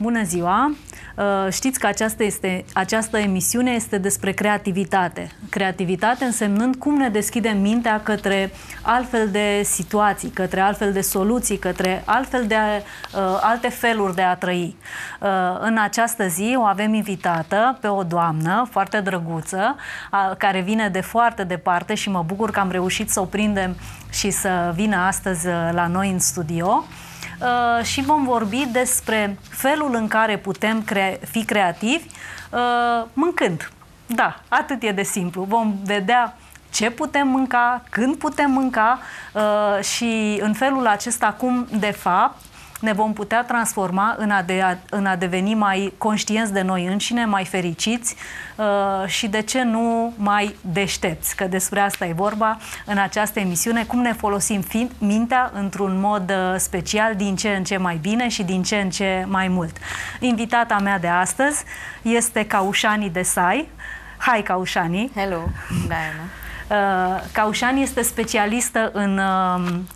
Bună ziua! Uh, știți că aceasta, este, această emisiune este despre creativitate. Creativitate însemnând cum ne deschidem mintea către altfel de situații, către altfel de soluții, către altfel de, uh, alte feluri de a trăi. Uh, în această zi o avem invitată pe o doamnă foarte drăguță, care vine de foarte departe și mă bucur că am reușit să o prindem și să vină astăzi la noi în studio. Uh, și vom vorbi despre felul în care putem crea- fi creativi uh, mâncând. Da, atât e de simplu. Vom vedea ce putem mânca, când putem mânca uh, și în felul acesta cum, de fapt, ne vom putea transforma în a, de, în a deveni mai conștienți de noi înșine, mai fericiți uh, și de ce nu mai deștepți, că despre asta e vorba în această emisiune, cum ne folosim fi, mintea într-un mod uh, special, din ce în ce mai bine și din ce în ce mai mult. Invitata mea de astăzi este Caușani Desai. Hai, Caușani! Hello, Diana! Uh, Caușani este specialistă în um,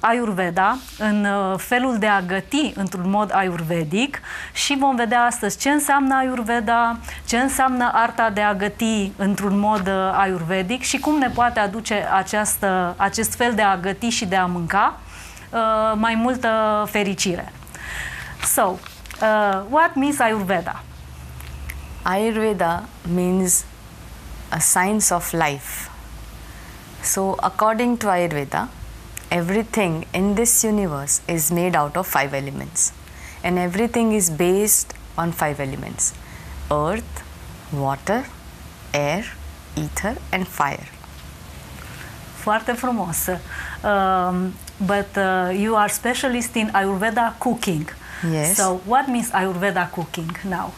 Ayurveda, în uh, felul de a găti într-un mod ayurvedic și vom vedea astăzi ce înseamnă Ayurveda, ce înseamnă arta de a găti într-un mod uh, ayurvedic și cum ne poate aduce această, acest fel de a găti și de a mânca uh, mai multă fericire. So, uh, what means Ayurveda? Ayurveda means a science of life. So, according to Ayurveda, everything in this universe is made out of five elements and everything is based on five elements earth, water, air, ether and fire. Foarte frumos! Um, but uh, you are specialist in Ayurveda cooking. Yes. So what means Ayurveda cooking now?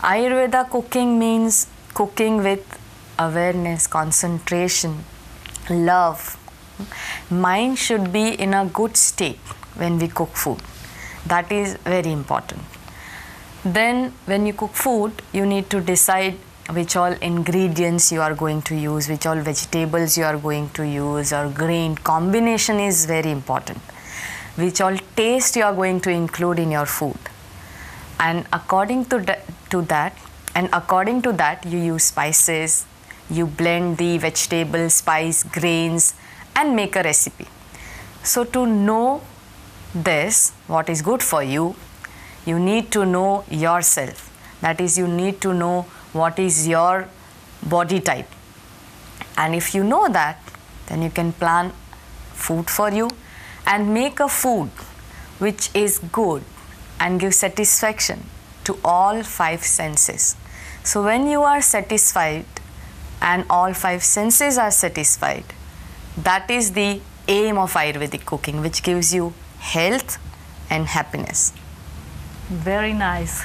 Ayurveda cooking means cooking with awareness, concentration, love, mind should be in a good state when we cook food that is very important then when you cook food you need to decide which all ingredients you are going to use which all vegetables you are going to use or grain combination is very important which all taste you are going to include in your food and according to, to that and according to that you use spices you blend the vegetable spice grains and make a recipe. So to know this, what is good for you, you need to know yourself. That is, you need to know what is your body type. And if you know that, then you can plan food for you and make a food which is good and give satisfaction to all five senses. So when you are satisfied and all five senses are satisfied, that is the aim of Ayurvedic cooking, which gives you health and happiness. Very nice.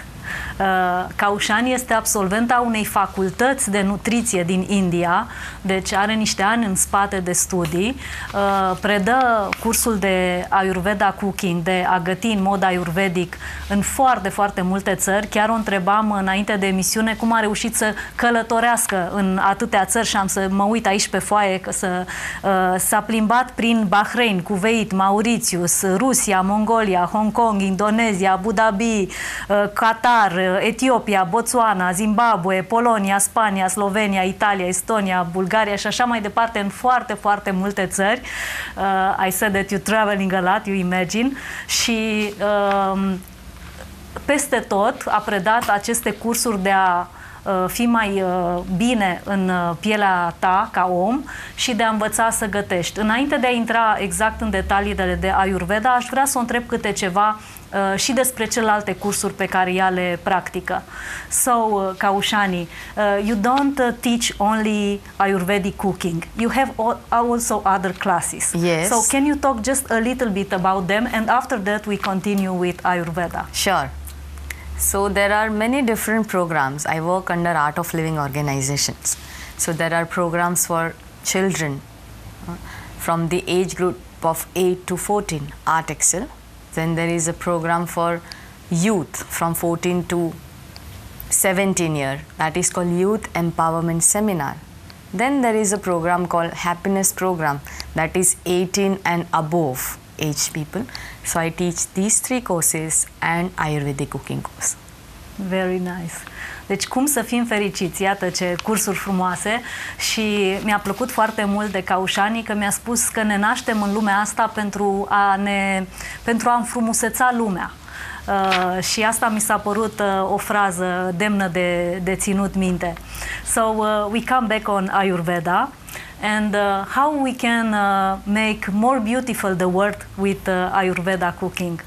Caușan uh, este absolventa unei facultăți de nutriție din India, deci are niște ani în spate de studii, uh, predă cursul de Ayurveda Cooking, de a găti în mod ayurvedic în foarte, foarte multe țări. Chiar o întrebam înainte de emisiune cum a reușit să călătorească în atâtea țări și am să mă uit aici pe foaie că să, uh, s-a plimbat prin Bahrain, Cuveit, Mauritius, Rusia, Mongolia, Hong Kong, Indonezia, Abu Dhabi, Qatar, Eh, Etiopia, Botswana, Zimbabwe, Polonia, Spania, Slovenia, Italia, Estonia, Bulgaria și așa mai departe, în foarte, foarte multe țări. Uh, I said that you traveling a lot, you imagine. Și uh, peste tot a predat aceste cursuri de a uh, Uh, fi mai uh, bine în uh, pielea ta ca om și de a învăța să gătești. Înainte de a intra exact în detaliile de Ayurveda, aș vrea să o întreb câte ceva și despre celelalte cursuri pe care ea le practică. So, Kaushani, uh, you don't teach only Ayurvedic cooking. You have all, also other classes. Yes. So can you talk just a little bit about them and after that we continue with Ayurveda? Sure. So there are many different programs. I work under Art of Living organizations. So there are programs for children uh, from the age group of 8 to 14, Art Excel. Then there is a program for youth from 14 to 17 year that is called Youth Empowerment Seminar. Then there is a program called Happiness Program that is 18 and above aged people. So I teach these three courses and Ayurvedic cooking course. Very nice. Deci cum să fim fericiți, iată ce cursuri frumoase și mi-a plăcut foarte mult de Caușani că mi-a spus că ne naștem în lumea asta pentru a, ne, pentru a înfrumuseța lumea. Uh, și asta mi s-a părut uh, o frază demnă de, de ținut minte. So, uh, we come back on Ayurveda. and uh, how we can uh, make more beautiful the world with uh, Ayurveda cooking.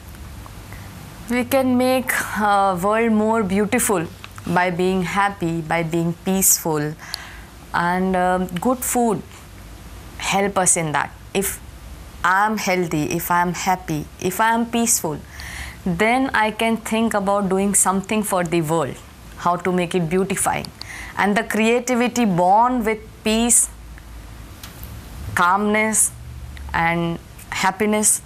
We can make uh, world more beautiful by being happy, by being peaceful, and um, good food help us in that. If I'm healthy, if I'm happy, if I'm peaceful, then I can think about doing something for the world, how to make it beautifying. And the creativity born with peace calmness and happiness.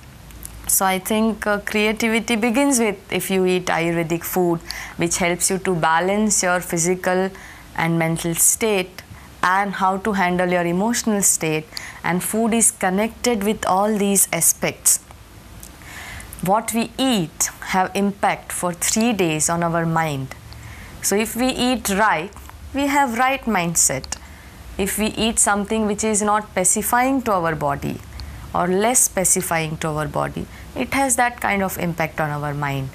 So I think uh, creativity begins with if you eat Ayurvedic food, which helps you to balance your physical and mental state and how to handle your emotional state and food is connected with all these aspects what we eat have impact for 3 days on our mind so if we eat right we have right mindset if we eat something which is not pacifying to our body or less pacifying to our body, it has that kind of impact on our mind.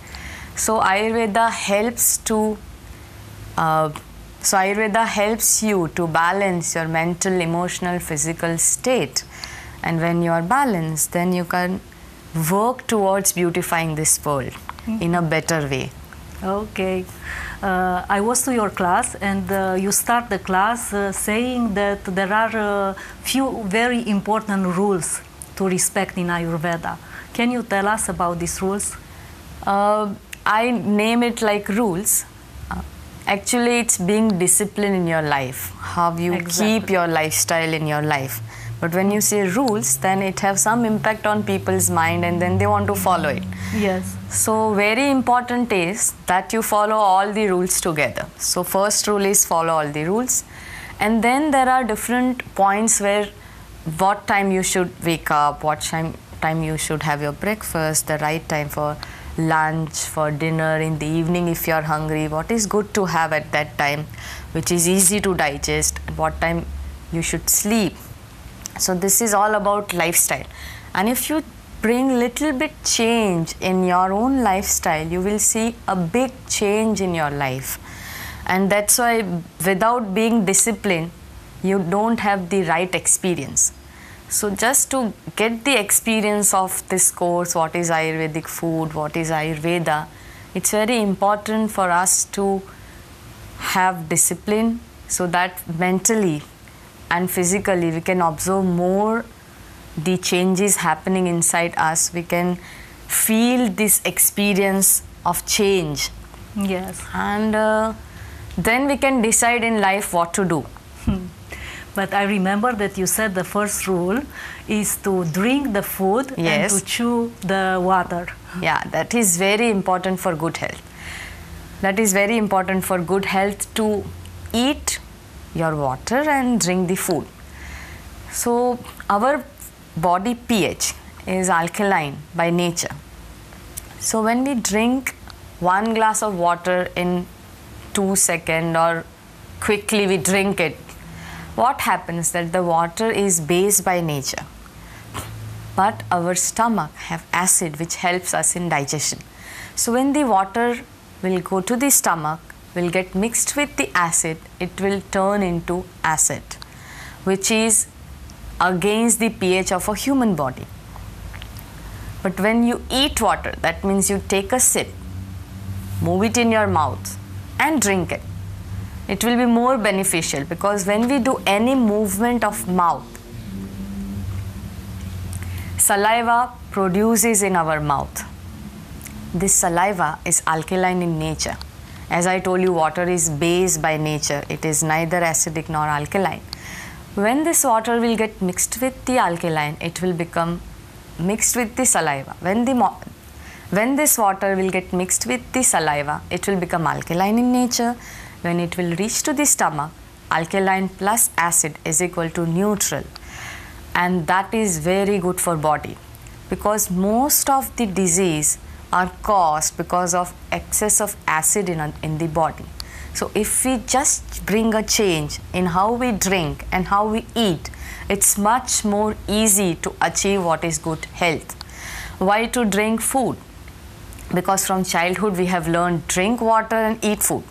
So Ayurveda helps to uh, so Ayurveda helps you to balance your mental, emotional, physical state. And when you are balanced, then you can work towards beautifying this world mm -hmm. in a better way. Okay. Uh, I was to your class, and uh, you start the class uh, saying that there are a uh, few very important rules to respect in Ayurveda. Can you tell us about these rules? Uh, I name it like rules. Uh, actually, it's being disciplined in your life, how you exactly. keep your lifestyle in your life. But when you say rules, then it have some impact on people's mind and then they want to follow it. Yes. So very important is that you follow all the rules together. So first rule is follow all the rules. And then there are different points where what time you should wake up, what time time you should have your breakfast, the right time for lunch, for dinner, in the evening if you are hungry, what is good to have at that time, which is easy to digest, what time you should sleep, so this is all about lifestyle. And if you bring little bit change in your own lifestyle, you will see a big change in your life. And that's why without being disciplined, you don't have the right experience. So just to get the experience of this course, what is Ayurvedic food, what is Ayurveda, it's very important for us to have discipline so that mentally and physically we can observe more the changes happening inside us we can feel this experience of change yes and uh, then we can decide in life what to do hmm. But I remember that you said the first rule is to drink the food yes. and to chew the water. Yeah, that is very important for good health. That is very important for good health to eat your water and drink the food. So our body pH is alkaline by nature. So when we drink one glass of water in two second or quickly we drink it, what happens that the water is base by nature. But our stomach have acid which helps us in digestion. So when the water will go to the stomach, will get mixed with the acid, it will turn into acid, which is against the pH of a human body. But when you eat water, that means you take a sip, move it in your mouth, and drink it. It will be more beneficial because when we do any movement of mouth, saliva produces in our mouth. This saliva is alkaline in nature. As I told you, water is base by nature. It is neither acidic nor alkaline. When this water will get mixed with the alkaline, it will become mixed with the saliva. When the when this water will get mixed with the saliva, it will become alkaline in nature. When it will reach to the stomach, alkaline plus acid is equal to neutral. And that is very good for body because most of the disease are caused because of excess of acid in, a, in the body. So if we just bring a change in how we drink and how we eat, it's much more easy to achieve what is good health. Why to drink food? Because from childhood we have learned drink water and eat food.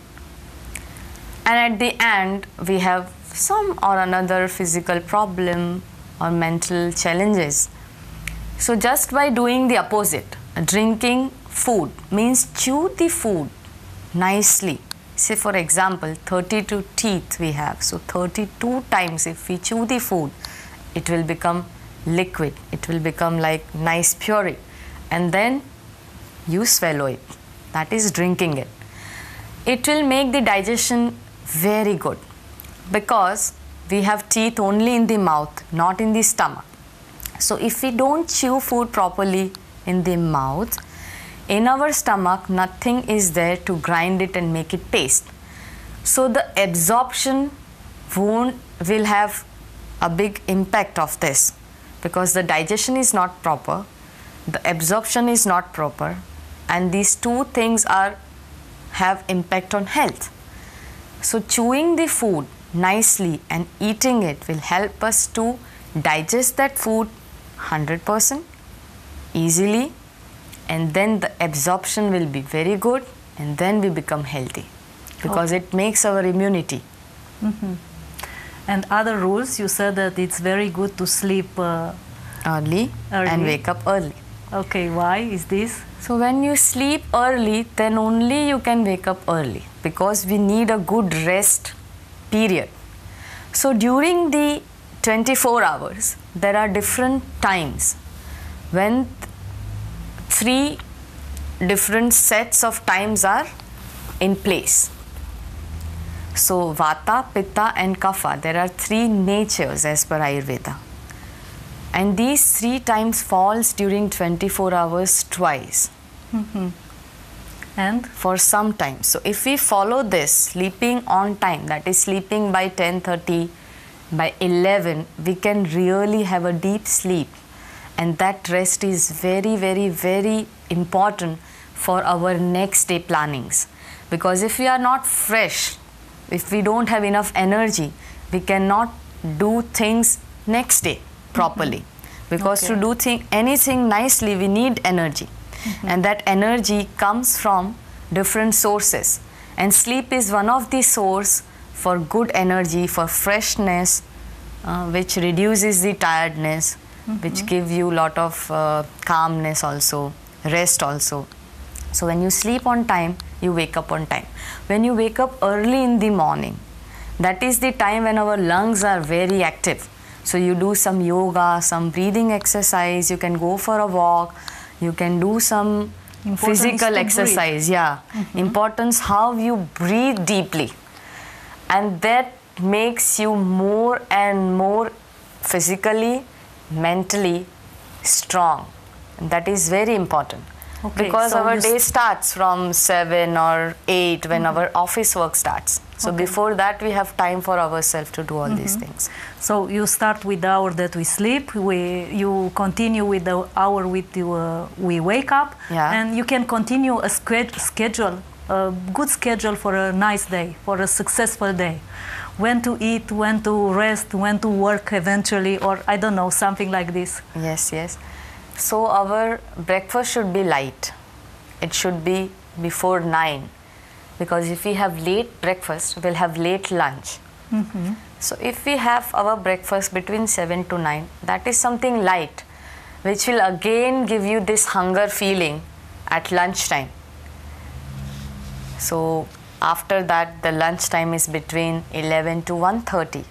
And at the end we have some or another physical problem or mental challenges. So just by doing the opposite, drinking food means chew the food nicely. Say for example 32 teeth we have. So 32 times if we chew the food it will become liquid. It will become like nice puree and then you swallow it. That is drinking it. It will make the digestion very good because we have teeth only in the mouth not in the stomach. So if we don't chew food properly in the mouth. In our stomach, nothing is there to grind it and make it paste. So the absorption won't will have a big impact of this because the digestion is not proper, the absorption is not proper, and these two things are have impact on health. So chewing the food nicely and eating it will help us to digest that food 100% easily and then the absorption will be very good and then we become healthy because okay. it makes our immunity. Mm -hmm. And other rules, you said that it's very good to sleep uh, early, early and wake up early. Okay, why is this? So when you sleep early, then only you can wake up early because we need a good rest period. So during the 24 hours, there are different times when three different sets of times are in place. So Vata, Pitta and Kapha, there are three natures as per Ayurveda. And these three times falls during 24 hours twice. Mm -hmm. And? For some time. So if we follow this, sleeping on time, that is sleeping by 10.30, by 11, we can really have a deep sleep and that rest is very very very important for our next day plannings because if we are not fresh if we don't have enough energy we cannot do things next day properly mm-hmm. because okay. to do thing anything nicely we need energy mm -hmm. and that energy comes from different sources and sleep is one of the source for good energy for freshness uh, which reduces the tiredness -hmm. which give you a lot of uh, calmness also, rest also. So when you sleep on time, you wake up on time. When you wake up early in the morning, that is the time when our lungs are very active. So you do some yoga, some breathing exercise, you can go for a walk, you can do some Importance physical exercise. Breathe. Yeah. Mm -hmm. Importance how you breathe deeply. And that makes you more and more physically mentally strong. And that is very important. Okay, because so our day starts from 7 or 8 when mm -hmm. our office work starts. So okay. before that, we have time for ourselves to do all mm -hmm. these mm-hmm. things. So you start with the hour that we sleep. We you continue with the hour with you, uh, we wake up, yeah. and you can continue a schedule, a good schedule for a nice day, for a successful day when to eat, when to rest, when to work eventually, or I don't know, something like this. Yes, yes. So our breakfast should be light. It should be before 9 because if we have late breakfast, we'll have late lunch. Mm -hmm. So if we have our breakfast between 7 to 9, that is something light which will again give you this hunger feeling at lunchtime. So after that the lunch time is between 11 to 1.30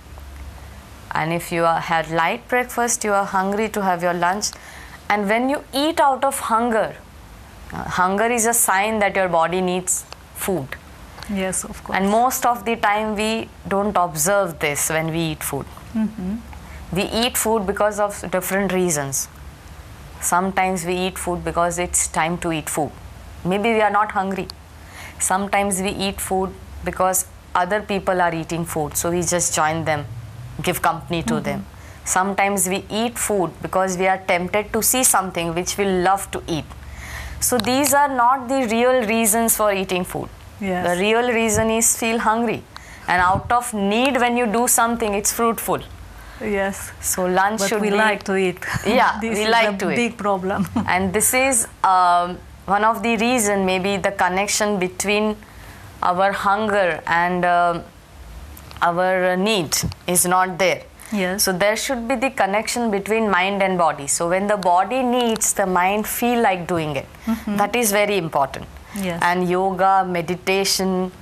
and if you are, had light breakfast you are hungry to have your lunch and when you eat out of hunger uh, hunger is a sign that your body needs food yes of course and most of the time we don't observe this when we eat food mm -hmm. we eat food because of different reasons sometimes we eat food because it's time to eat food maybe we are not hungry Sometimes we eat food because other people are eating food, so we just join them, give company to mm-hmm. them. Sometimes we eat food because we are tempted to see something which we love to eat. So these are not the real reasons for eating food. Yes. The real reason is feel hungry. And out of need, when you do something, it's fruitful. Yes. So lunch but should we be, like to eat. Yeah, we like to eat. Big problem. and this is um, one of the reason maybe the connection between our hunger and uh, our uh, need is not there. Yes. So there should be the connection between mind and body. So when the body needs, the mind feel like doing it. Mm-hmm. That is very important. Yes. And yoga, meditation,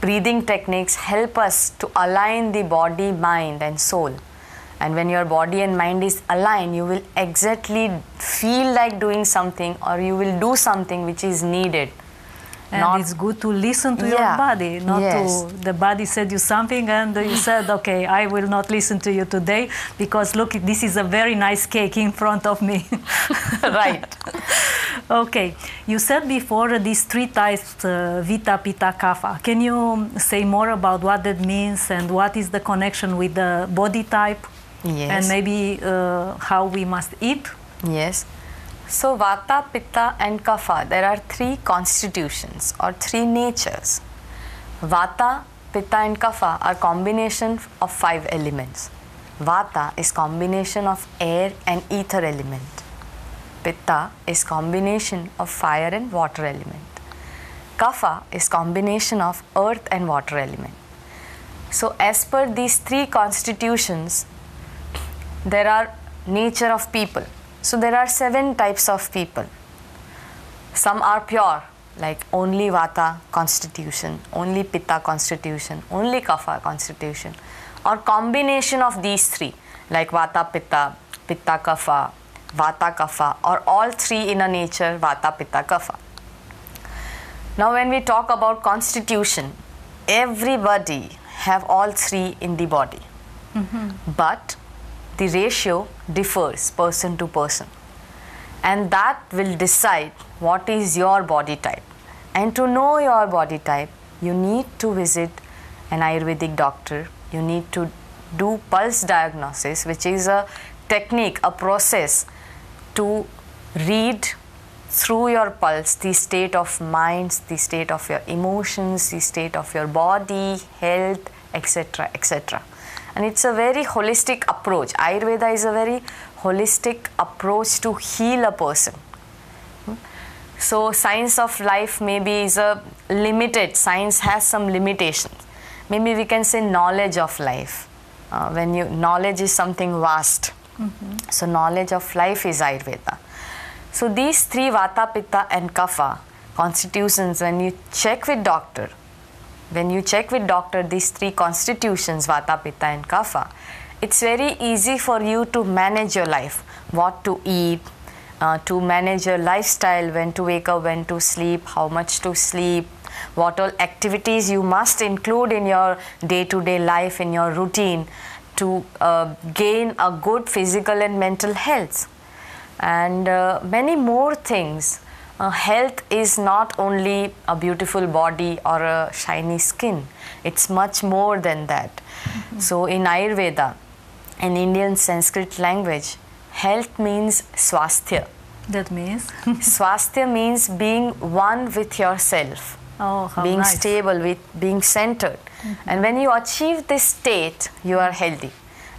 breathing techniques help us to align the body, mind and soul. And when your body and mind is aligned, you will exactly feel like doing something or you will do something which is needed. And not, it's good to listen to yeah. your body, not yes. to the body said you something and you said, okay, I will not listen to you today because look, this is a very nice cake in front of me. right. okay, you said before these three types, uh, Vita, Pitta, Kapha. Can you say more about what that means and what is the connection with the body type? Yes. And maybe uh, how we must eat. Yes. So Vata, Pitta and Kapha, there are three constitutions or three natures. Vata, Pitta and Kapha are combination of five elements. Vata is combination of air and ether element. Pitta is combination of fire and water element. Kapha is combination of earth and water element. So as per these three constitutions, there are nature of people. So there are seven types of people. Some are pure, like only Vata constitution, only Pitta constitution, only Kapha constitution, or combination of these three, like Vata Pitta, Pitta Kapha, Vata Kapha, or all three in a nature Vata Pitta Kapha. Now, when we talk about constitution, everybody have all three in the body, mm-hmm. but the ratio differs person to person and that will decide what is your body type. And to know your body type, you need to visit an Ayurvedic doctor, you need to do pulse diagnosis, which is a technique, a process to read through your pulse the state of minds, the state of your emotions, the state of your body, health, etc. etc. And it's a very holistic approach. Ayurveda is a very holistic approach to heal a person. Hmm? So, science of life maybe is a limited, science has some limitations. Maybe we can say knowledge of life. Uh, when you knowledge is something vast. Mm-hmm. So, knowledge of life is Ayurveda. So, these three Vata, Pitta, and Kapha constitutions, when you check with doctor, when you check with doctor these three constitutions, Vata, Pitta and Kapha, it's very easy for you to manage your life, what to eat, uh, to manage your lifestyle, when to wake up, when to sleep, how much to sleep, what all activities you must include in your day-to-day life, in your routine to uh, gain a good physical and mental health and uh, many more things uh, health is not only a beautiful body or a shiny skin, it's much more than that. Mm-hmm. So, in Ayurveda, in Indian Sanskrit language, health means swasthya. That means? swasthya means being one with yourself. Oh, being nice. stable with being centered mm-hmm. and when you achieve this state you are healthy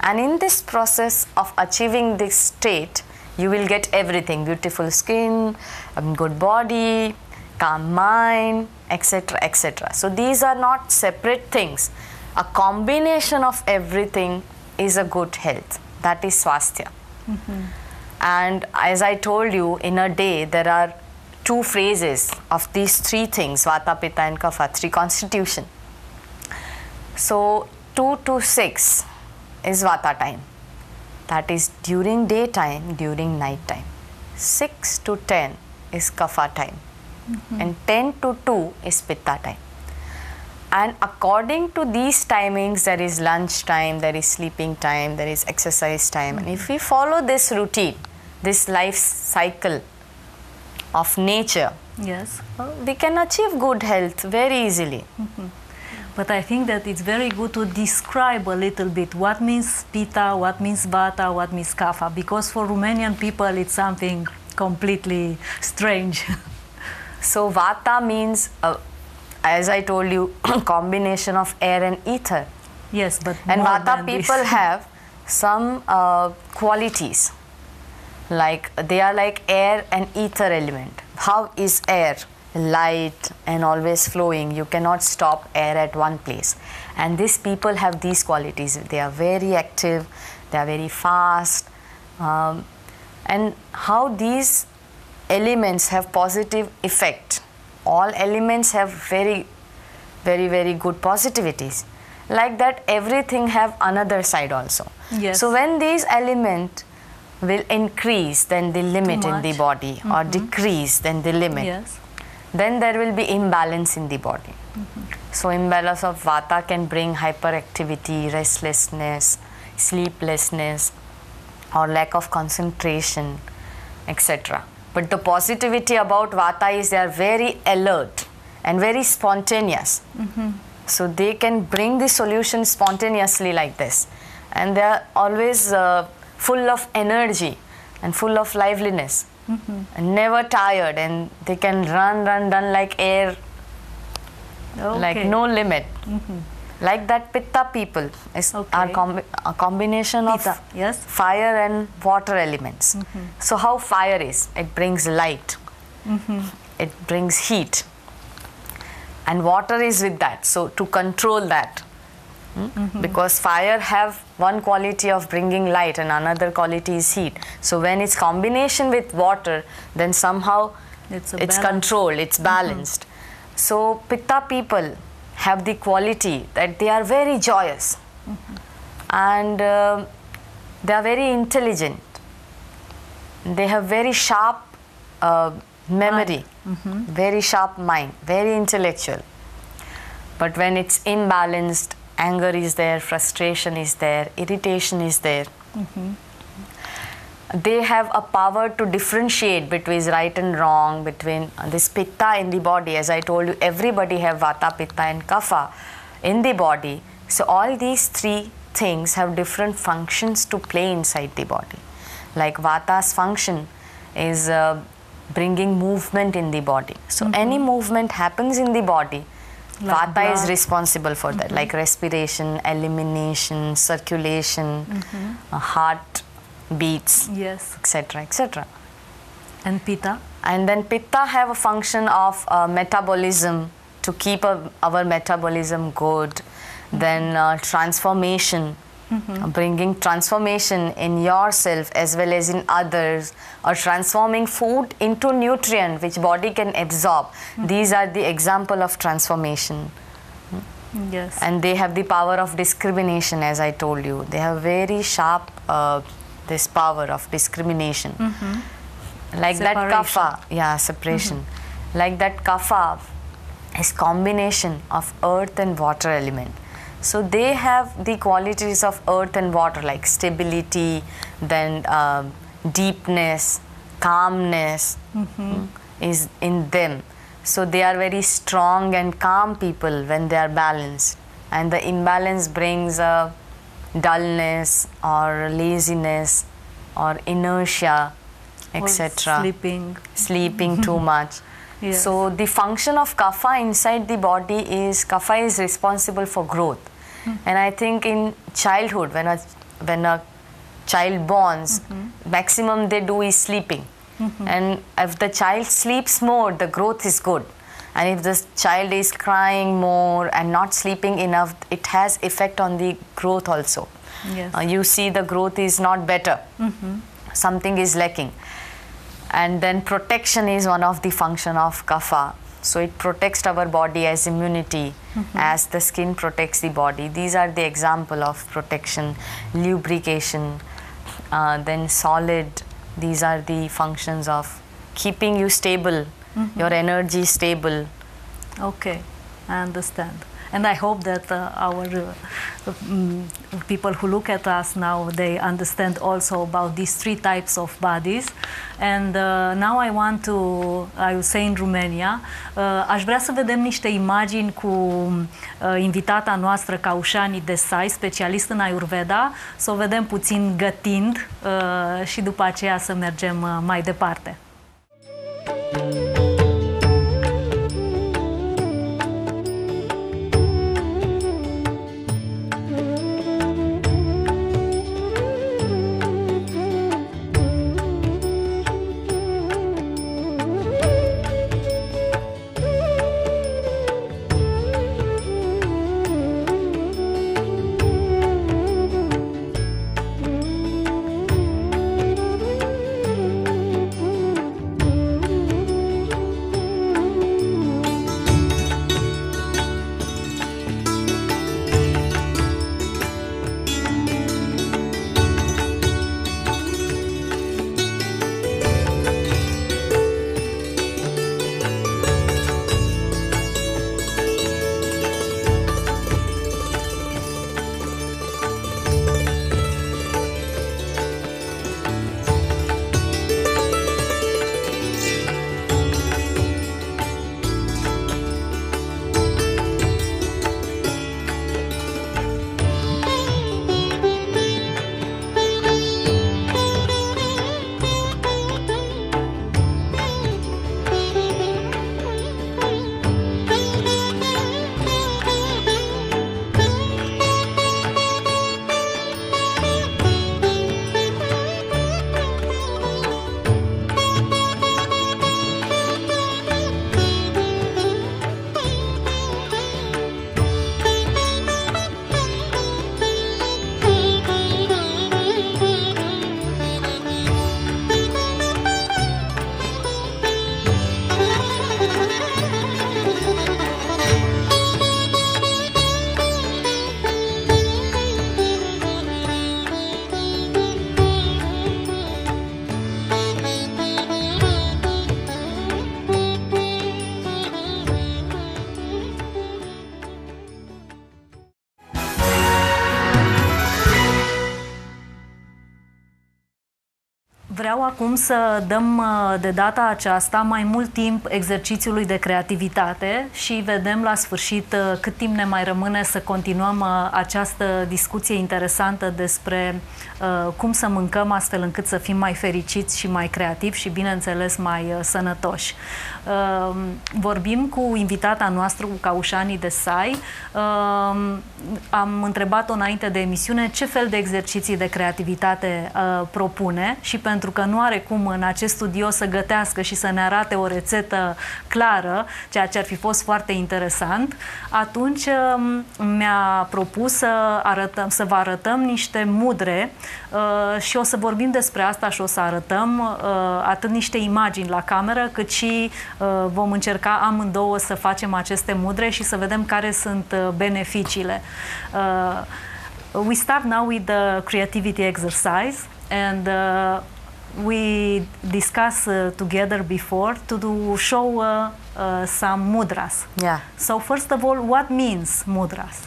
and in this process of achieving this state you will get everything beautiful skin, good body, calm mind, etc. etc. So these are not separate things. A combination of everything is a good health. That is swasthya. Mm-hmm. And as I told you, in a day there are two phases of these three things Vata, Pitta, and Kapha, three constitution. So, 2 to 6 is Vata time that is during daytime, during night time. 6 to 10 is kapha time mm-hmm. and 10 to 2 is pitta time. And according to these timings, there is lunch time, there is sleeping time, there is exercise time. Mm-hmm. And if mm-hmm. we follow this routine, this life cycle of nature, yes, we can achieve good health very easily. Mm-hmm. But I think that it's very good to describe a little bit what means pita, what means vata, what means kapha, because for Romanian people it's something completely strange. so vata means, uh, as I told you, combination of air and ether. Yes, but and vata people this. have some uh, qualities, like they are like air and ether element. How is air? light and always flowing. You cannot stop air at one place. And these people have these qualities. They are very active, they are very fast. Um, and how these elements have positive effect. All elements have very, very, very good positivities. Like that, everything have another side also. Yes. So when these element will increase, then the limit in the body, mm -hmm. or mm-hmm. decrease, then the limit. Yes then there will be imbalance in the body. Mm -hmm. So imbalance of vata can bring hyperactivity, restlessness, sleeplessness, or lack of concentration, etc. But the positivity about vata is they are very alert and very spontaneous. Mm -hmm. So they can bring the solution spontaneously like this, and they are always uh, full of energy and full of liveliness. Mm-hmm. Never tired, and they can run, run, run like air, okay. like no limit. Mm-hmm. Like that Pitta people is okay. our com- a combination Pitta. of yes. fire and water elements. Mm-hmm. So how fire is, it brings light, mm-hmm. it brings heat, and water is with that. So to control that, Mm -hmm. because fire have one quality of bringing light and another quality is heat so when it's combination with water then somehow it's, it's controlled it's mm-hmm. balanced mm -hmm. so pitta people have the quality that they are very joyous mm -hmm. and uh, they are very intelligent they have very sharp uh, memory mm-hmm. very sharp mind very intellectual but when it's imbalanced anger is there, frustration is there, irritation is there. Mm -hmm. They have a power to differentiate between right and wrong, between this pitta in the body. As I told you, everybody have vata, pitta and kapha in the body. So all these three things have different functions to play inside the body. Like vata's function is uh, bringing movement in the body. So mm -hmm. any movement happens in the body, like Vata blood. is responsible for that, mm-hmm. like respiration, elimination, circulation, mm-hmm. uh, heart beats, yes, etc., etc. And Pitta? And then Pitta have a function of uh, metabolism to keep a, our metabolism good, mm-hmm. then uh, transformation Mm-hmm. bringing transformation in yourself as well as in others or transforming food into nutrient which body can absorb mm-hmm. these are the example of transformation yes and they have the power of discrimination as i told you they have very sharp uh, this power of discrimination mm-hmm. like separation. that kapha yeah separation mm-hmm. like that kapha is combination of earth and water element so they have the qualities of earth and water like stability, then uh, deepness, calmness mm-hmm. is in them. So they are very strong and calm people when they are balanced. And the imbalance brings a dullness or laziness or inertia, etc. Sleeping. Sleeping too much. Yes. So the function of kapha inside the body is kapha is responsible for growth. Mm-hmm. And I think in childhood, when a when a child bonds, mm-hmm. maximum they do is sleeping. Mm-hmm. And if the child sleeps more, the growth is good. And if the child is crying more and not sleeping enough, it has effect on the growth also. Yes. Uh, you see the growth is not better. Mm-hmm. Something is lacking. And then protection is one of the function of kapha so it protects our body as immunity, mm-hmm. as the skin protects the body. These are the example of protection, lubrication, uh, then solid. These are the functions of keeping you stable, mm-hmm. your energy stable. Okay, I understand. And I hope that uh, our uh, mm, people who look at us now, they understand also about these three types of bodies. And uh, now I want to, I will say in Romania, aș vrea să vedem niște imagini cu invitata noastră, Caușani Desai, specialist în Ayurveda, să o vedem puțin gătind și după aceea să mergem mai departe. acum să dăm uh, de data aceasta mai mult timp exercițiului de creativitate și vedem la sfârșit uh, cât timp ne mai rămâne să continuăm uh, această discuție interesantă despre cum să mâncăm astfel încât să fim mai fericiți și mai creativi și, bineînțeles, mai sănătoși. Vorbim cu invitata noastră, cu Caușanii de Sai. Am întrebat-o înainte de emisiune ce fel de exerciții de creativitate propune și pentru că nu are cum în acest studio să gătească și să ne arate o rețetă clară, ceea ce ar fi fost foarte interesant, atunci um, mi-a propus să, arătăm, să vă arătăm niște mudre uh, și o să vorbim despre asta și o să arătăm uh, atât niște imagini la cameră, cât și uh, vom încerca amândouă să facem aceste mudre și să vedem care sunt beneficiile. Uh, we start now with the creativity exercise and uh, we discussed uh, together before to do show uh, uh, some mudras. Yeah. So first of all, what means mudras?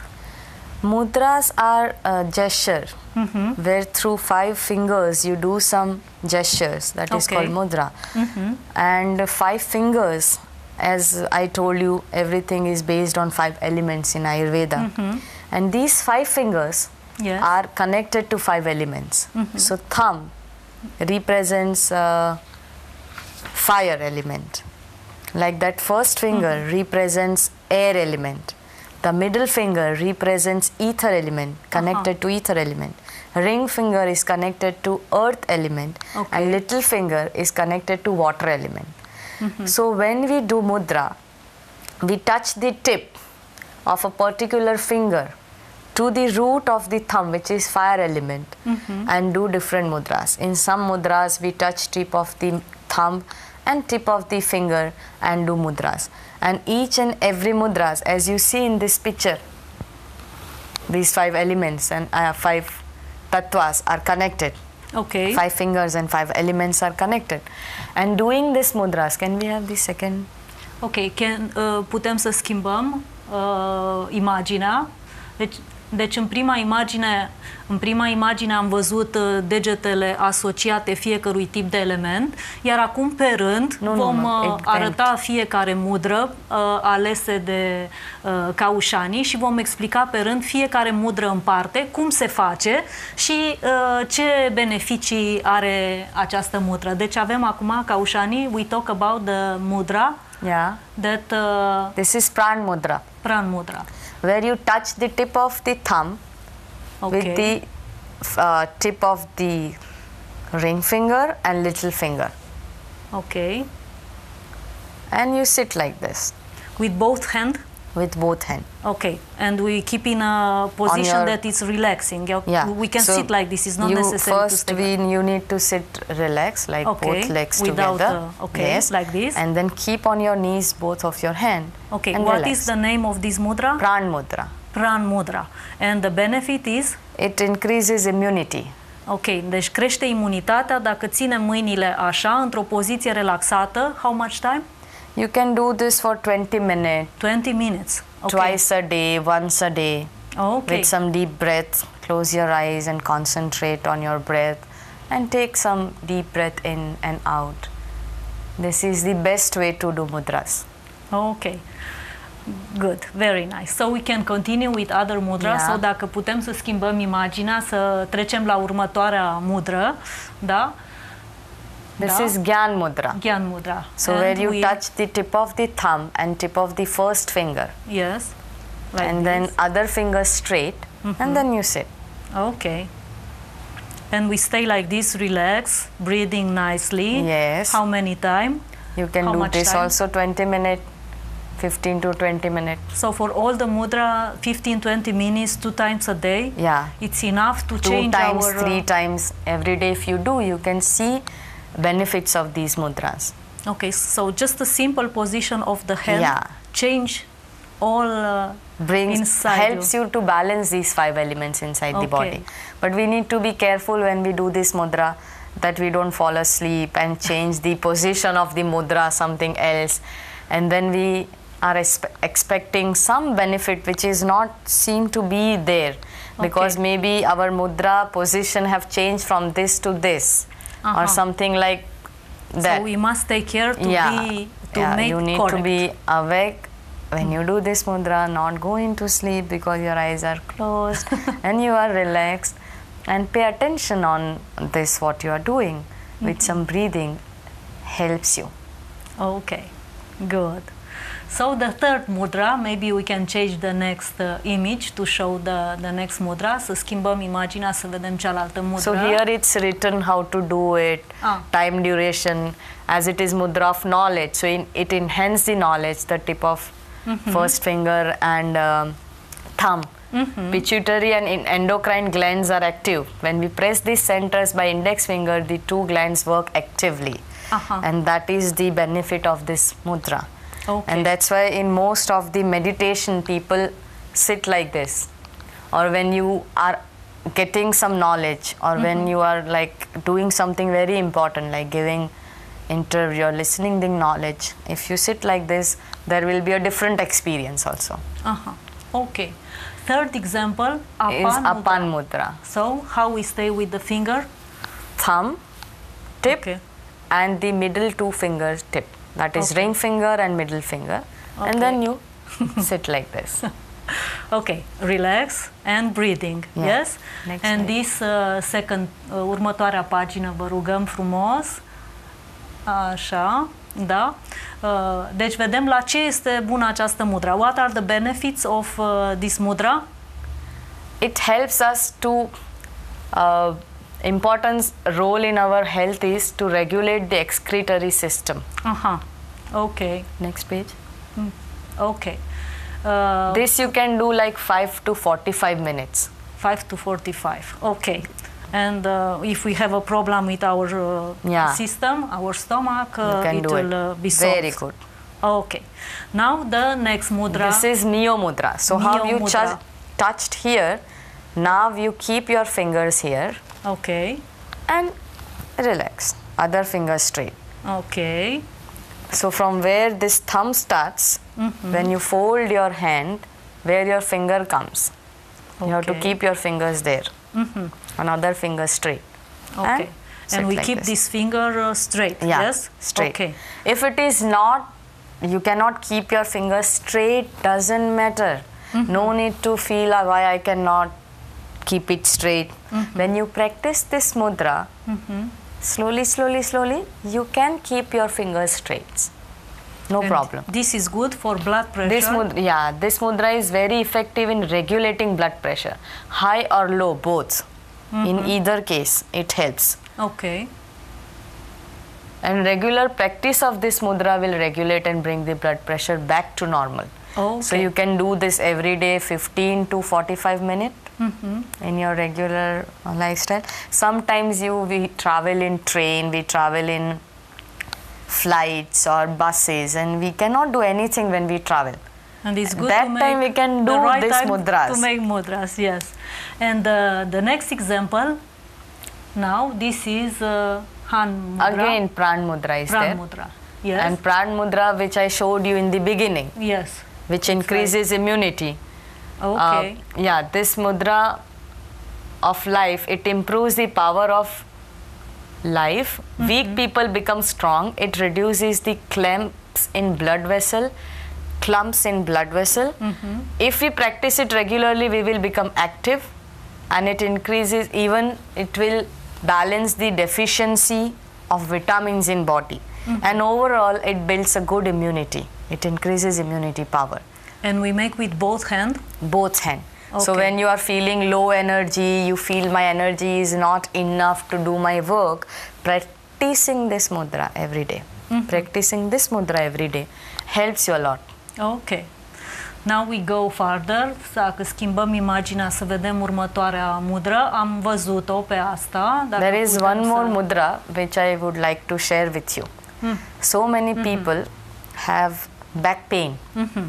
Mudras are a gesture mm -hmm. where through five fingers you do some gestures. That okay. is called mudra. Mm -hmm. And five fingers, as I told you, everything is based on five elements in Ayurveda. Mm -hmm. And these five fingers yes. are connected to five elements. Mm-hmm. So thumb, represents fire element like that first finger mm -hmm. represents air element the middle finger represents ether element connected uh -huh. to ether element ring finger is connected to earth element okay. and little finger is connected to water element mm -hmm. so when we do mudra we touch the tip of a particular finger to the root of the thumb which is fire element mm-hmm. and do different mudras in some mudras we touch tip of the thumb and tip of the finger and do mudras and each and every mudras as you see in this picture these five elements and uh, five tattvas are connected okay five fingers and five elements are connected and doing this mudras can we have the second okay can uh, putem să schimbăm uh, imaginea deci Deci în prima imagine, în prima imagine am văzut uh, degetele asociate fiecărui tip de element, iar acum pe rând nu, vom nu, uh, nu, arăta fiecare mudră uh, alese de uh, caușanii și vom explica pe rând fiecare mudră în parte, cum se face și uh, ce beneficii are această mudră. Deci avem acum caușanii, we talk about the mudra Yeah. That. Uh, this is pran mudra. Pran mudra. Where you touch the tip of the thumb okay. with the uh, tip of the ring finger and little finger. Okay. And you sit like this. With both hand? with both hands. Okay, and we keep in a position your, that is relaxing. yeah. We can so sit like this. It's not necessary first to First, you need to sit relaxed, like okay. both legs Without together. Uh, okay, yes. like this. And then keep on your knees both of your hand. Okay, and What relax. is the name of this mudra? Pran mudra. Pran mudra. And the benefit is? It increases immunity. Ok, deci crește imunitatea dacă ținem mâinile așa, într-o poziție relaxată. How much time? You can do this for 20 minutes. 20 minutes. Okay. Twice a day, once a day. Okay. With some deep breath, close your eyes and concentrate on your breath and take some deep breath in and out. This is the best way to do mudras. Okay. Good, very nice. So we can continue with other mudras yeah. sau dacă putem să schimbăm imaginea, să trecem la următoarea mudră, da? This is Gyan Mudra. Gyan Mudra. So and where you touch the tip of the thumb and tip of the first finger. Yes. Like and this. then other finger straight mm -hmm. and then mm-hmm. you sit. Okay. And we stay like this, relax, breathing nicely. Yes. How many time? You can How do this time? also 20 minute, 15 to 20 minutes. So for all the mudra, 15, 20 minutes, two times a day? Yeah. It's enough to two change times, our... Two uh, times, three times every day. If you do, you can see benefits of these mudras. Okay, so just the simple position of the hand yeah. change all uh, brings inside helps you. you. to balance these five elements inside okay. the body. But we need to be careful when we do this mudra that we don't fall asleep and change the position of the mudra something else and then we are expecting some benefit which is not seem to be there because maybe our mudra position have changed from this to this -huh. or uh-huh. something like that. So we must take care to yeah. be to yeah, make you need correct. to be awake when you do this mudra, not go into sleep because your eyes are closed and you are relaxed and pay attention on this what you are doing mm -hmm. with mm-hmm. some breathing helps you. Okay. Good. So the third mudra, maybe we can change the next uh, image to show the, the next mudra, să schimbăm imaginea să vedem cealaltă mudra. So here it's written how to do it, ah. time duration, as it is mudra of knowledge. So in, it enhances the knowledge, the tip of mm -hmm. first finger and uh, thumb. Mm -hmm. Pituitary and endocrine glands are active. When we press these centers by index finger, the two glands work actively. Uh -huh. And that is the benefit of this mudra. Okay. And that's why in most of the meditation, people sit like this. Or when you are getting some knowledge, or mm-hmm. when you are like doing something very important, like giving interview or listening the knowledge, if you sit like this, there will be a different experience also. Uh-huh. Okay. Third example, apan, is mudra. apan mudra. So how we stay with the finger? Thumb, tip, okay. and the middle two fingers tip. That is okay. ring finger and middle finger. Okay. And then you sit like this. okay, relax and breathing, yeah. yes? Next and slide. this uh, second, uh, următoarea pagină vă rugăm frumos. Așa, da? Uh, deci vedem la ce este bună această mudra. What are the benefits of uh, this mudra? It helps us to uh, important role in our health is to regulate the excretory system. Uh -huh. Okay. Next page. Hmm. Okay. Uh, this you can do like 5 to 45 minutes. 5 to 45. Okay. And uh, if we have a problem with our uh, yeah. system, our stomach, uh, it will it. Uh, be solved. Very good. Okay. Now the next mudra. This is Neo mudra. So Neo how you mudra. touched here, now you keep your fingers here. Okay. And relax. Other finger straight. Okay. So from where this thumb starts, mm-hmm. when you fold your hand, where your finger comes. Okay. You have to keep your fingers there. Mm-hmm. Another finger straight. Okay. And, and we like keep this, this finger uh, straight. Yeah, yes. Straight. Okay. If it is not, you cannot keep your finger straight. Doesn't matter. Mm-hmm. No need to feel uh, why I cannot keep it straight. Mm-hmm. When you practice this mudra, mm-hmm slowly, slowly, slowly, you can keep your fingers straight. No and problem. This is good for blood pressure? This mudra, yeah, this mudra is very effective in regulating blood pressure. High or low, both. Mm -hmm. In mm-hmm. either case, it helps. Okay. And regular practice of this mudra will regulate and bring the blood pressure back to normal. Okay. So you can do this every day 15 to 45 minutes Mm -hmm. in your regular lifestyle. Sometimes you we travel in train, we travel in flights or buses, and we cannot do anything when we travel. And it's good that time we can do right this mudras to make mudras. Yes, and uh, the next example now this is uh, Han mudra. Again, pran mudra is pran there. mudra. Yes. And pran mudra, which I showed you in the beginning. Yes. Which increases right. immunity. Uh, okay. Uh, yeah, this mudra of life, it improves the power of life. Mm-hmm. Weak people become strong. It reduces the clumps in blood vessel, clumps in blood vessel. Mm-hmm. If we practice it regularly, we will become active and it increases even it will balance the deficiency of vitamins in body mm-hmm. and overall it builds a good immunity it increases immunity power and we make with both hand? Both hand. Okay. So when you are feeling low energy, you feel my energy is not enough to do my work, practicing this mudra every day. Mm -hmm. Practicing this mudra every day helps you a lot. Okay. Now we go further. Dacă schimbăm imaginea să vedem următoarea mudră, am văzut-o pe asta. Dacă There is one more mudra which I would like to share with you. Mm. So many mm -hmm. people have back pain. -hmm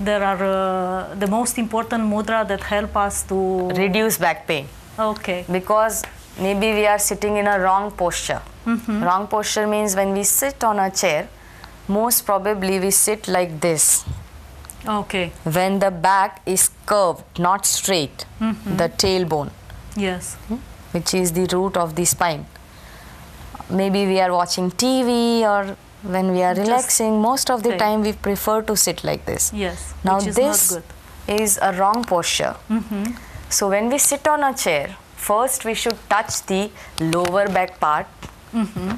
there are uh, the most important mudra that help us to reduce back pain. Okay. Because maybe we are sitting in a wrong posture. Mm -hmm. Wrong posture means when we sit on a chair, most probably we sit like this. Okay. When the back is curved, not straight, mm -hmm. the tailbone. Yes. Hmm? Which is the root of the spine. Maybe we are watching TV or when we are Just relaxing most of the right. time we prefer to sit like this yes now is this is a wrong posture mm -hmm. so when we sit on a chair first we should touch the lower back part mm -hmm.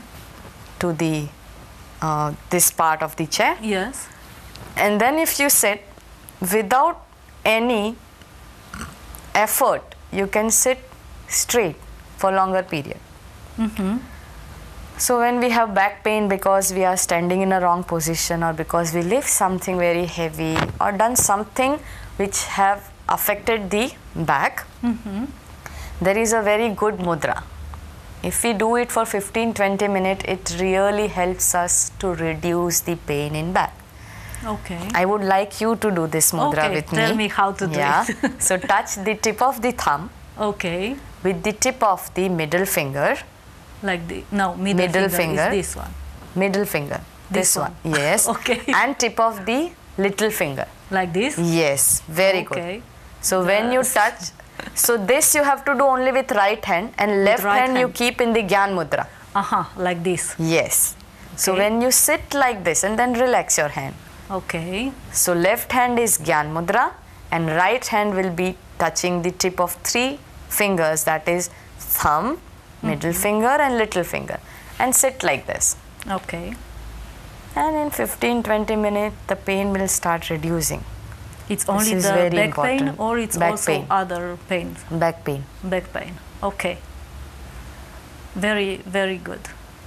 to the uh, this part of the chair yes and then if you sit without any effort you can sit straight for longer period mm -hmm. So when we have back pain because we are standing in a wrong position or because we lift something very heavy or done something which have affected the back, mm -hmm. there is a very good mudra. If we do it for 15-20 minutes, it really helps us to reduce the pain in back. Okay. I would like you to do this mudra okay, with tell me. Tell me how to do yeah. it. so touch the tip of the thumb. Okay. With the tip of the middle finger like the now middle, middle finger, finger this one middle finger this, this one. one. yes okay and tip of the little finger like this yes very okay. good okay so yes. when you touch so this you have to do only with right hand and left right hand, hand, you keep in the gyan mudra aha uh -huh, like this yes okay. so when you sit like this and then relax your hand okay so left hand is gyan mudra and right hand will be touching the tip of three fingers that is thumb middle finger and little finger and sit like this okay and in 15 20 minutes the pain will start reducing it's only the back important. pain or it's back also pain. other pain back pain back pain okay very very good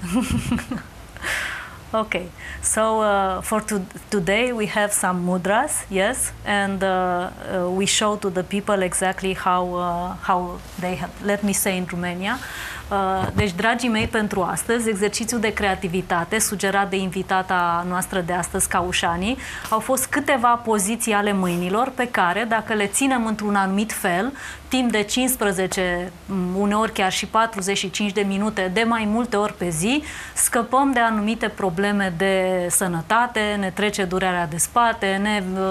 okay so uh, for to today we have some mudras yes and uh, uh, we show to the people exactly how uh, how they have let me say in romania Uh, deci, dragii mei, pentru astăzi, exercițiul de creativitate sugerat de invitata noastră de astăzi, Caușanii, au fost câteva poziții ale mâinilor pe care, dacă le ținem într-un anumit fel, timp de 15, mm, uneori chiar și 45 de minute, de mai multe ori pe zi, scăpăm de anumite probleme de sănătate, ne trece durerea de spate, ne, uh,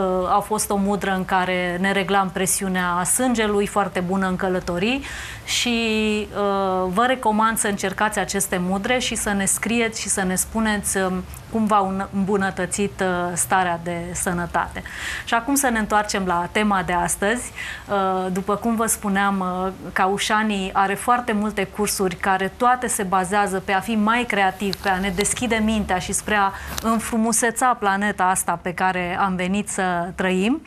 uh, a fost o mudră în care ne reglam presiunea sângelui, foarte bună în călătorii și Uh, vă recomand să încercați aceste mudre și să ne scrieți și să ne spuneți um, cum v-au îmbunătățit uh, starea de sănătate. Și acum să ne întoarcem la tema de astăzi. Uh, după cum vă spuneam, Caușanii are foarte multe cursuri care toate se bazează pe a fi mai creativ, pe a ne deschide mintea și spre a înfrumuseța planeta asta pe care am venit să trăim.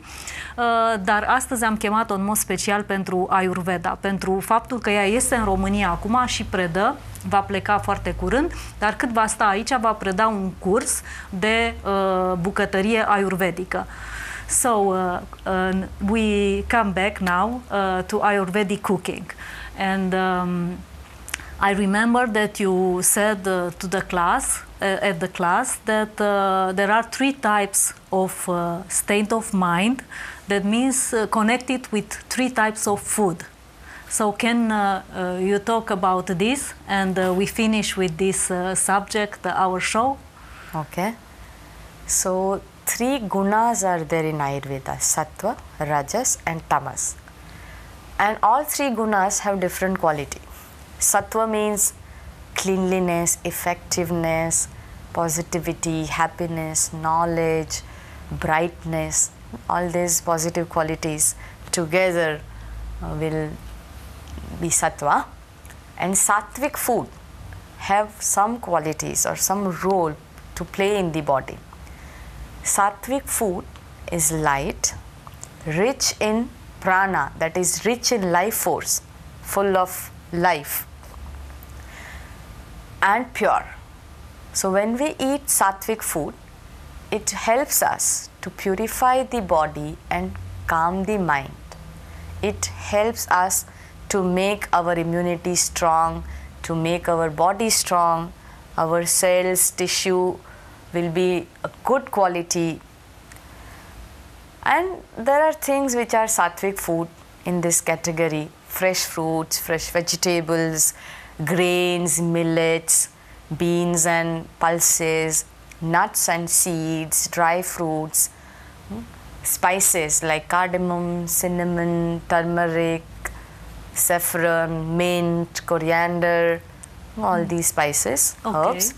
Uh, dar astăzi am chemat-o în mod special pentru Ayurveda, pentru faptul că ea este în România acum și predă, va pleca foarte curând, dar cât va sta aici, va preda un curs de uh, bucătărie ayurvedică. So, uh, uh, we come back now uh, to Ayurvedic cooking. And um, I remember that you said uh, to the class uh, at the class that uh, there are three types of uh, state of mind That means uh, with three types of food. So can uh, uh, you talk about this and uh, we finish with this uh, subject, our show? Okay. So three gunas are there in Ayurveda, Sattva, Rajas and Tamas. And all three gunas have different quality. Sattva means cleanliness, effectiveness, positivity, happiness, knowledge, brightness all these positive qualities together uh, will be sattva and sattvic food have some qualities or some role to play in the body. Sattvic food is light, rich in prana, that is rich in life force, full of life, and pure. So, when we eat sattvic food, it helps us to purify the body and calm the mind. It helps us to make our immunity strong, to make our body strong, our cells, tissue will be a good quality. And there are things which are sattvic food in this category fresh fruits, fresh vegetables, grains, millets, beans and pulses, nuts and seeds, dry fruits, spices like cardamom, cinnamon, turmeric, saffron, mint, coriander, all mm. these spices, okay. herbs.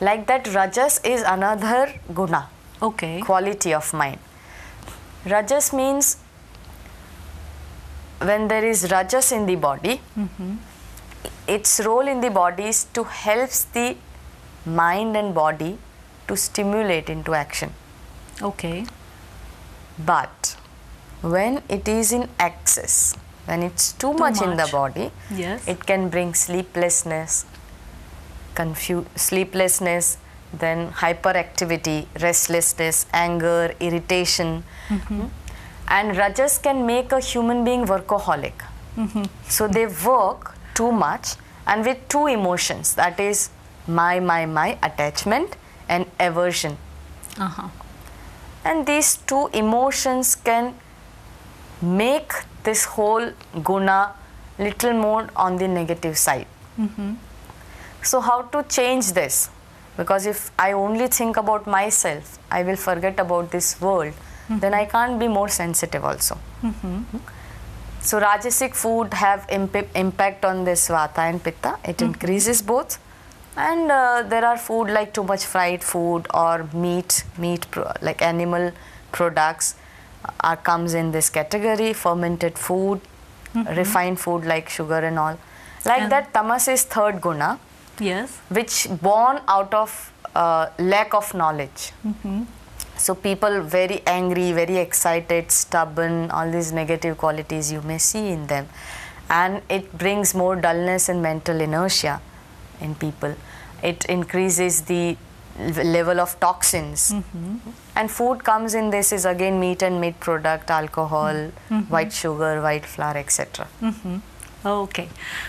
Like that, rajas is another guna, okay. quality of mind. Rajas means when there is rajas in the body, mm -hmm. its role in the body is to helps the mind and body to stimulate into action. Okay. But when it is in excess, when it's too, too much, much, in the body, yes. it can bring sleeplessness, confu- sleeplessness, then hyperactivity, restlessness, anger, irritation. Mm-hmm. And rajas can make a human being workaholic. Mm-hmm. So they work too much and with two emotions that is, my, my, my attachment and aversion. Uh-huh and these two emotions can make this whole guna little more on the negative side mm-hmm. so how to change this because if i only think about myself i will forget about this world mm-hmm. then i mm-hmm. can't be more sensitive also mm-hmm. so rajasic food have imp- impact on this vata and pitta it mm-hmm. increases both and uh, there are food like too much fried food or meat meat like animal products are uh, comes in this category fermented food mm -hmm. refined food like sugar and all like that tamas is third guna yes which born out of uh, lack of knowledge mm -hmm. so people very angry very excited stubborn all these negative qualities you may see in them and it brings more dullness and mental inertia in people. It increases the level of toxins. Mm -hmm. And food comes in this is again meat and meat product, alcohol, mm -hmm. white sugar, white flour, etc. Mm -hmm. Ok,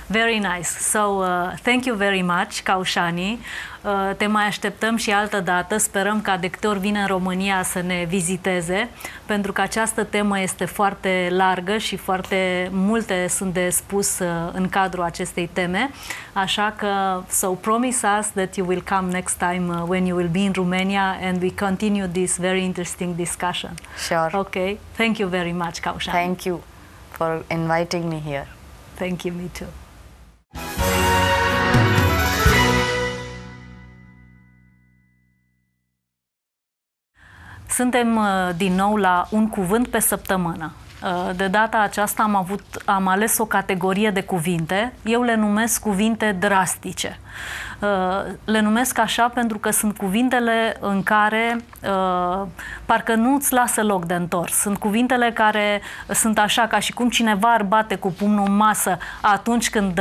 very nice. So, uh, thank you very much, Kaushani. Uh, te mai așteptăm și altă dată. Sperăm ca de câte ori vine în România să ne viziteze, pentru că această temă este foarte largă și foarte multe sunt de spus uh, în cadrul acestei teme. Așa că, so promise us that you will come next time uh, when you will be in Romania and we continue this very interesting discussion. Sure. Okay, thank you very much, Kaushani. Thank you for inviting me here. Thank you, me too. Suntem uh, din nou la un cuvânt pe săptămână. Uh, de data aceasta am, avut, am ales o categorie de cuvinte. Eu le numesc cuvinte drastice. Uh, le numesc așa pentru că sunt cuvintele în care uh, parcă nu îți lasă loc de întors. Sunt cuvintele care sunt așa ca și cum cineva ar bate cu pumnul în masă atunci când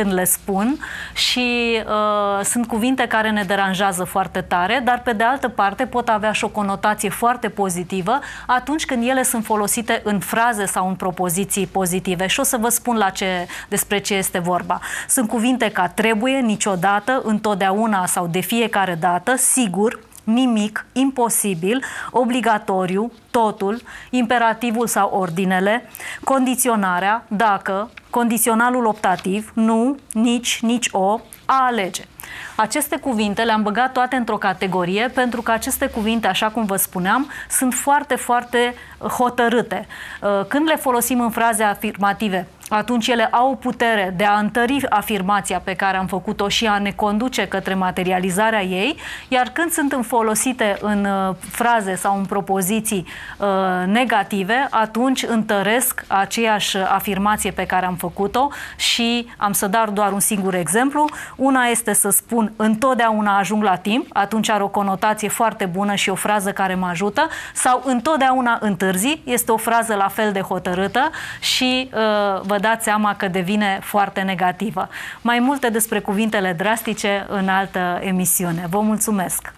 când le spun și uh, sunt cuvinte care ne deranjează foarte tare, dar pe de altă parte pot avea și o conotație foarte pozitivă atunci când ele sunt folosite în fraze sau în propoziții pozitive. Și o să vă spun la ce, despre ce este vorba. Sunt cuvinte ca trebuie, niciodată, întotdeauna sau de fiecare dată, sigur, nimic, imposibil, obligatoriu, totul, imperativul sau ordinele, condiționarea, dacă, condiționalul optativ, nu, nici, nici o, a alege. Aceste cuvinte le-am băgat toate într-o categorie pentru că aceste cuvinte, așa cum vă spuneam, sunt foarte, foarte uh, hotărâte. Uh, când le folosim în fraze afirmative, atunci ele au putere de a întări afirmația pe care am făcut-o și a ne conduce către materializarea ei, iar când sunt folosite în uh, fraze sau în propoziții uh, negative, atunci întăresc aceeași afirmație pe care am făcut-o și am să dar doar un singur exemplu. Una este să spun întotdeauna ajung la timp, atunci are o conotație foarte bună și o frază care mă ajută, sau întotdeauna întârzi, este o frază la fel de hotărâtă și uh, vă dați seama că devine foarte negativă. Mai multe despre cuvintele drastice în altă emisiune. Vă mulțumesc!